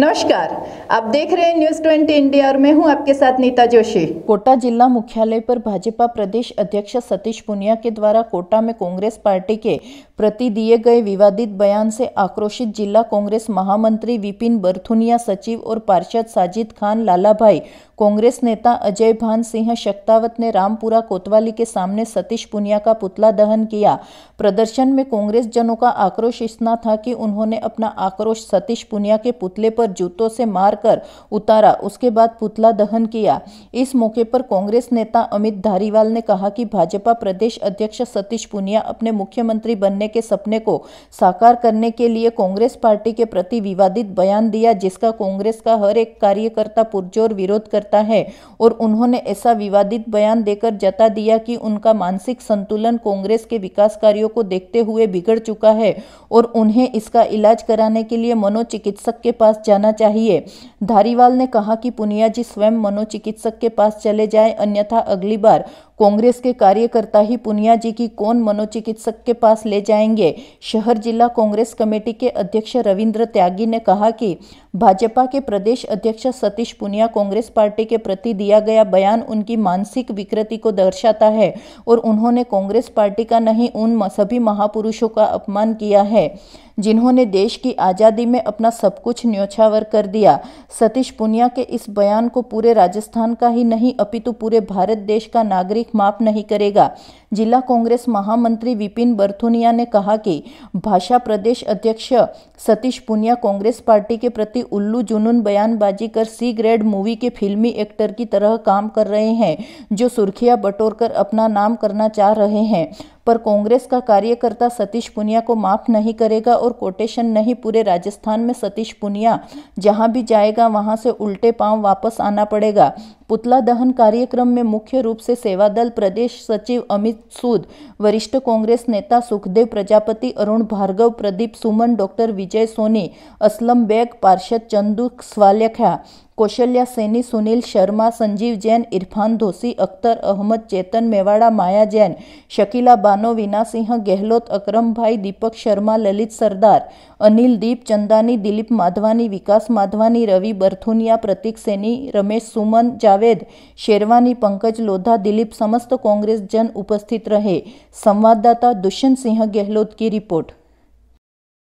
नमस्कार आप देख रहे हैं न्यूज 20 इंडिया और मैं हूं आपके साथ नीता जोशी कोटा जिला मुख्यालय पर भाजपा प्रदेश अध्यक्ष सतीश पुनिया के द्वारा कोटा में कांग्रेस पार्टी के प्रति दिए गए विवादित बयान से आक्रोशित जिला कांग्रेस महामंत्री विपिन बर्थुनिया सचिव और पार्षद साजिद खान लाला भाई कांग्रेस नेता अजय भान सिंह शक्तावत ने रामपुरा कोतवाली के सामने सतीश पुनिया का पुतला दहन किया प्रदर्शन में कांग्रेस जनों का आक्रोश इतना था कि उन्होंने अपना आक्रोश सतीश पुनिया के पुतले पर पर जूतों से मारकर उतारा उसके बाद पुतला दहन किया इस मौके पर कांग्रेस नेता अमित धारीवाल ने कहा कि भाजपा प्रदेश अध्यक्ष सतीश पुनिया अपने मुख्यमंत्री बनने के सपने को साकार करने के लिए कांग्रेस पार्टी के प्रति विवादित बयान दिया जिसका कांग्रेस का हर एक कार्यकर्ता पुरजोर विरोध करता है और उन्होंने ऐसा विवादित बयान देकर जता दिया कि उनका मानसिक संतुलन कांग्रेस के विकास कार्यों को देखते हुए बिगड़ चुका है और उन्हें इसका इलाज कराने के लिए मनोचिकित्सक के पास जाना जाना चाहिए धारीवाल ने कहा कि पुनिया जी स्वयं मनोचिकित्सक के पास चले जाए अन्यथा अगली बार कांग्रेस के कार्यकर्ता ही पुनिया जी की कौन मनोचिकित्सक के पास ले जाएंगे शहर जिला कांग्रेस कमेटी के अध्यक्ष रविंद्र त्यागी ने कहा कि भाजपा के प्रदेश अध्यक्ष सतीश पुनिया कांग्रेस पार्टी के प्रति दिया गया बयान उनकी मानसिक विकृति को दर्शाता है और उन्होंने कांग्रेस पार्टी का नहीं उन सभी महापुरुषों का अपमान किया है जिन्होंने देश की आज़ादी में अपना सब कुछ न्योछावर कर दिया सतीश पुनिया के इस बयान को पूरे राजस्थान का ही नहीं अपितु पूरे भारत देश का नागरिक अधिक माफ नहीं करेगा जिला कांग्रेस महामंत्री विपिन बर्थुनिया ने कहा कि भाषा प्रदेश अध्यक्ष सतीश पुनिया कांग्रेस पार्टी के प्रति उल्लू जुनून बयानबाजी कर सी ग्रेड मूवी के फिल्मी एक्टर की तरह काम कर रहे हैं जो सुर्खियां बटोरकर अपना नाम करना चाह रहे हैं पर कांग्रेस का कार्यकर्ता सतीश पुनिया को माफ नहीं करेगा और कोटेशन नहीं पूरे राजस्थान में सतीश पुनिया जहां भी जाएगा वहां से उल्टे पांव वापस आना पड़ेगा पुतला दहन कार्यक्रम में मुख्य रूप से सेवा दल प्रदेश सचिव अमित सूद वरिष्ठ कांग्रेस नेता सुखदेव प्रजापति अरुण भार्गव प्रदीप सुमन डॉक्टर विजय सोनी असलम बेग पार्षद चंदू स्वालख्या कौशल्या सैनी सुनील शर्मा संजीव जैन इरफान धोसी अख्तर अहमद चेतन मेवाड़ा माया जैन शकीला बानो वीना सिंह गहलोत अक्रम भाई दीपक शर्मा ललित सरदार अनिल दीप चंदानी दिलीप माधवानी विकास माधवानी रवि बर्थुनिया प्रतीक सैनी रमेश सुमन जावेद शेरवानी पंकज लोधा दिलीप समस्त कांग्रेस जन उपस्थित रहे संवाददाता दुष्यंत सिंह गहलोत की रिपोर्ट